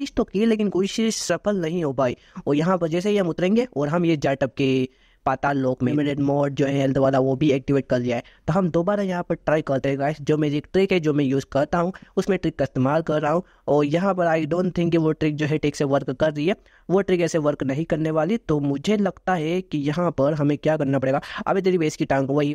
कोशिश तो की लेकिन कोशिश सफल नहीं हो पाई और यहाँ पर जैसे ही हम उतरेंगे और हम ये जाटअप के पाताल लोक में लिमिटेड मोड जो है हेल्थ वाला वो भी एक्टिवेट कर लिया है तो हम दोबारा यहाँ पर ट्राई करते हैं गाइस जो मेरी ट्रिक है जो मैं यूज़ करता हूँ उसमें ट्रिक का इस्तेमाल कर रहा हूँ और यहाँ पर आई डोंट थिंक कि वो ट्रिक जो है ठीक से वर्क कर रही है वो ट्रिक ऐसे वर्क नहीं करने वाली तो मुझे लगता है कि यहाँ पर हमें क्या करना पड़ेगा अभी तेरी बेस की टांग वही